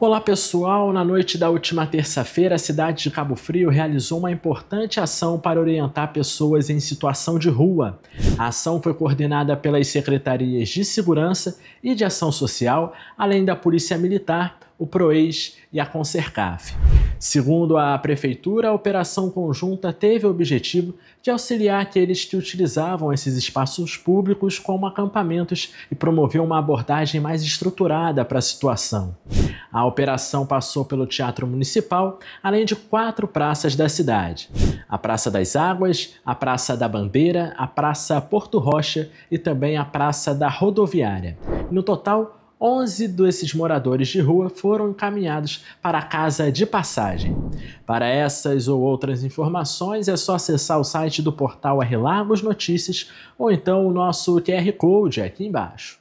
Olá pessoal, na noite da última terça-feira, a cidade de Cabo Frio realizou uma importante ação para orientar pessoas em situação de rua. A ação foi coordenada pelas secretarias de Segurança e de Ação Social, além da Polícia Militar, o Proex e a Concercaf. Segundo a prefeitura, a operação conjunta teve o objetivo de auxiliar aqueles que utilizavam esses espaços públicos como acampamentos e promover uma abordagem mais estruturada para a situação. A operação passou pelo Teatro Municipal, além de quatro praças da cidade: a Praça das Águas, a Praça da Bandeira, a Praça Porto Rocha e também a Praça da Rodoviária. No total, 11 desses moradores de rua foram encaminhados para a casa de passagem. Para essas ou outras informações é só acessar o site do portal R Lagos Notícias ou então o nosso QR Code aqui embaixo.